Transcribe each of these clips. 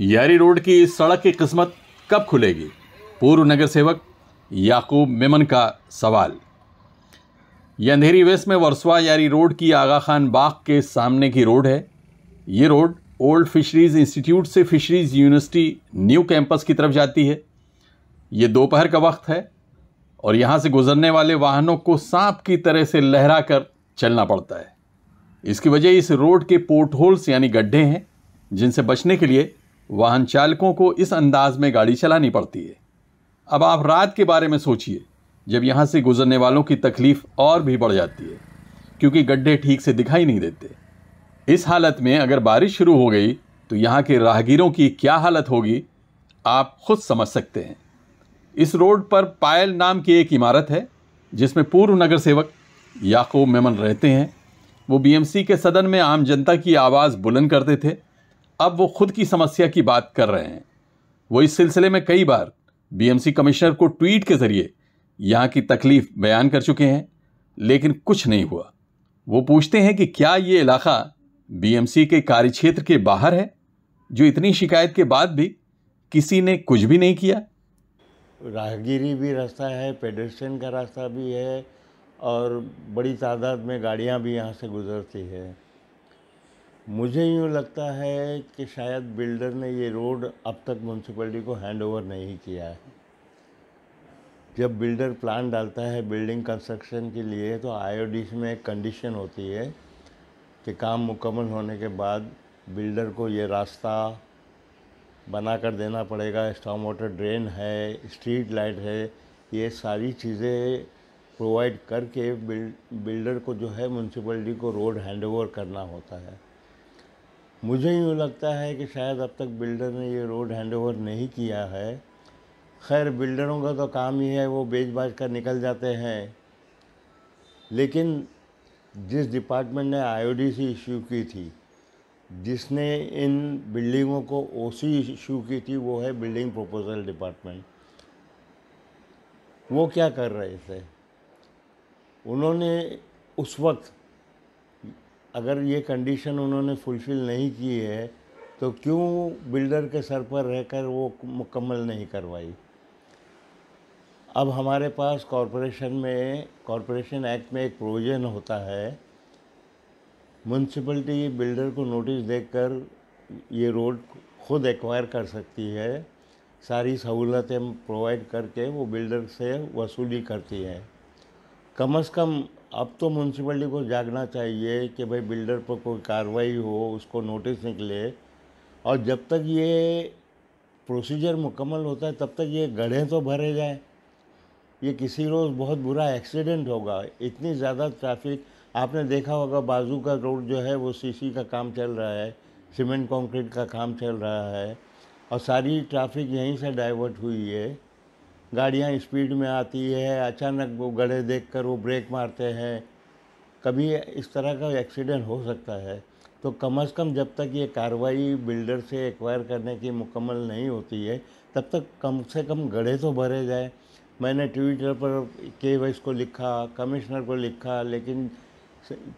यारी रोड की इस सड़क की किस्मत कब खुलेगी पूर्व नगर सेवक याकूब मेमन का सवाल यह अंधेरी वेस्ट में वर्सवा यारी रोड की आगा खान बाग के सामने की रोड है ये रोड ओल्ड फिशरीज़ इंस्टीट्यूट से फिशरीज़ यूनिवर्सिटी न्यू कैंपस की तरफ जाती है ये दोपहर का वक्त है और यहाँ से गुजरने वाले वाहनों को सांप की तरह से लहरा कर चलना पड़ता है इसकी वजह इस रोड के पोर्ट होल्स यानी गड्ढे हैं जिनसे बचने के लिए वाहन चालकों को इस अंदाज में गाड़ी चलानी पड़ती है अब आप रात के बारे में सोचिए जब यहाँ से गुजरने वालों की तकलीफ और भी बढ़ जाती है क्योंकि गड्ढे ठीक से दिखाई नहीं देते इस हालत में अगर बारिश शुरू हो गई तो यहाँ के राहगीरों की क्या हालत होगी आप खुद समझ सकते हैं इस रोड पर पायल नाम की एक इमारत है जिसमें पूर्व नगर सेवक याकूब मेमन रहते हैं वो बीएमसी के सदन में आम जनता की आवाज़ बुलंद करते थे अब वो खुद की समस्या की बात कर रहे हैं वो इस सिलसिले में कई बार बीएमसी कमिश्नर को ट्वीट के ज़रिए यहाँ की तकलीफ बयान कर चुके हैं लेकिन कुछ नहीं हुआ वो पूछते हैं कि क्या ये इलाका बीएमसी के कार्यक्षेत्र के बाहर है जो इतनी शिकायत के बाद भी किसी ने कुछ भी नहीं किया राहगीरी भी रास्ता है पेडेस्ट्रियन का रास्ता भी है और बड़ी तादाद में गाड़ियाँ भी यहाँ से गुजरती है मुझे यूँ लगता है कि शायद बिल्डर ने ये रोड अब तक म्यूनसिपलिटी को हैंड ओवर नहीं किया है जब बिल्डर प्लान डालता है बिल्डिंग कंस्ट्रक्शन के लिए तो आईओडीस में एक कंडीशन होती है कि काम मुकम्मल होने के बाद बिल्डर को ये रास्ता बना कर देना पड़ेगा स्टॉम वाटर ड्रेन है स्ट्रीट लाइट है ये सारी चीज़ें प्रोवाइड करके बिल्डर को जो है म्यूनसिपलिटी को रोड हैंडओवर करना होता है मुझे यूँ लगता है कि शायद अब तक बिल्डर ने ये रोड हैंडओवर नहीं किया है खैर बिल्डरों का तो काम ही है वो बेच बाज कर निकल जाते हैं लेकिन जिस डिपार्टमेंट ने आईओडीसी इशू की थी जिसने इन बिल्डिंगों को ओसी इशू की थी वो है बिल्डिंग प्रपोजल डिपार्टमेंट वो क्या कर रहे थे उन्होंने उस वक्त अगर ये कंडीशन उन्होंने फुलफ़िल नहीं की है तो क्यों बिल्डर के सर पर रहकर वो मुकम्मल नहीं करवाई अब हमारे पास कॉरपोरेशन में कॉरपोरेशन एक्ट में एक प्रोविज़न होता है म्यूनसिपलिटी बिल्डर को नोटिस देकर ये रोड खुद एक्वायर कर सकती है सारी सहूलतें प्रोवाइड करके वो बिल्डर से वसूली करती है कम से कम अब तो म्यूनसिपलिटी को जागना चाहिए कि भाई बिल्डर पर कोई कार्रवाई हो उसको नोटिस निकले और जब तक ये प्रोसीजर मुकम्मल होता है तब तक ये गढ़े तो भरे जाए ये किसी रोज़ बहुत बुरा एक्सीडेंट होगा इतनी ज़्यादा ट्रैफिक आपने देखा होगा बाजू का रोड जो है वो सीसी का काम चल रहा है सीमेंट कंक्रीट का काम चल रहा है और सारी ट्रैफिक यहीं से डाइवर्ट हुई है गाड़ियाँ स्पीड में आती है अचानक वो गड़े देख कर वो ब्रेक मारते हैं कभी इस तरह का एक्सीडेंट हो सकता है तो कम अज़ कम जब तक ये कार्रवाई बिल्डर से एक्वायर करने की मुकम्मल नहीं होती है तब तक कम से कम गड़े तो भरे जाए मैंने ट्विटर पर के वाइस को लिखा कमिश्नर को लिखा लेकिन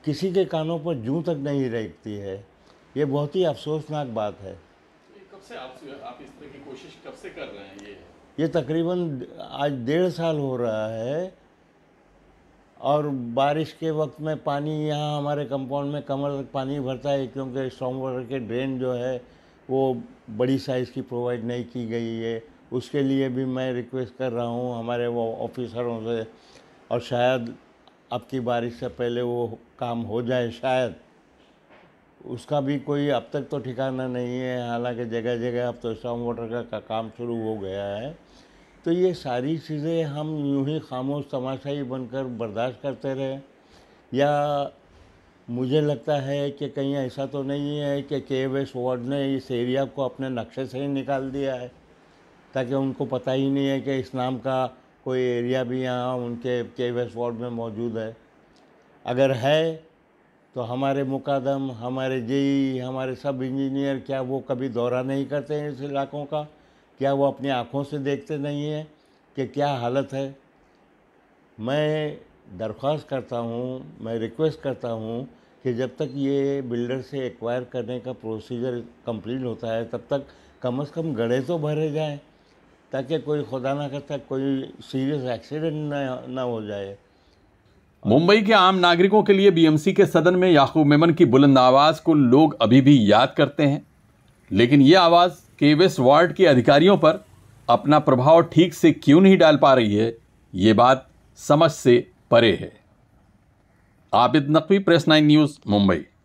किसी के कानों पर जूँ तक नहीं रहती है ये बहुत ही अफसोसनाक बात है कब से आप, आप इस तरह की कोशिश कब से कर रहे हैं ये ये तकरीबन आज डेढ़ साल हो रहा है और बारिश के वक्त में पानी यहाँ हमारे कंपाउंड में कमर तक पानी भरता है क्योंकि स्ट्रॉन्ग वाटर के ड्रेन जो है वो बड़ी साइज़ की प्रोवाइड नहीं की गई है उसके लिए भी मैं रिक्वेस्ट कर रहा हूँ हमारे वो ऑफिसरों से और शायद अब की बारिश से पहले वो काम हो जाए शायद उसका भी कोई अब तक तो ठिकाना नहीं है हालांकि जगह जगह अब तो स्ट्रॉन्ग वाटर का, का काम शुरू हो गया है तो ये सारी चीज़ें हम यूं ही खामोश तमाशाई बनकर बर्दाश्त करते रहे या मुझे लगता है कि कहीं ऐसा तो नहीं है कि के एस वार्ड ने इस एरिया को अपने नक्शे से ही निकाल दिया है ताकि उनको पता ही नहीं है कि इस नाम का कोई एरिया भी यहाँ उनके के एस वार्ड में मौजूद है अगर है तो हमारे मुकादम हमारे जेई हमारे सब इंजीनियर क्या वो कभी दौरा नहीं करते हैं इस इलाकों का क्या वो अपनी आँखों से देखते नहीं हैं कि क्या हालत है मैं दरख्वास्त करता हूँ मैं रिक्वेस्ट करता हूँ कि जब तक ये बिल्डर से एक्वायर करने का प्रोसीजर कंप्लीट होता है तब तक कम से कम गड़े तो भरे जाएं ताकि कोई खुदा ना करता कोई सीरियस एक्सीडेंट ना ना हो जाए मुंबई के आम नागरिकों के लिए बीएमसी के सदन में याकूब मेमन की बुलंद आवाज़ को लोग अभी भी याद करते हैं लेकिन ये आवाज़ केवेस वार्ड के अधिकारियों पर अपना प्रभाव ठीक से क्यों नहीं डाल पा रही है ये बात समझ से परे है Abid Naqvi press nine news Mumbai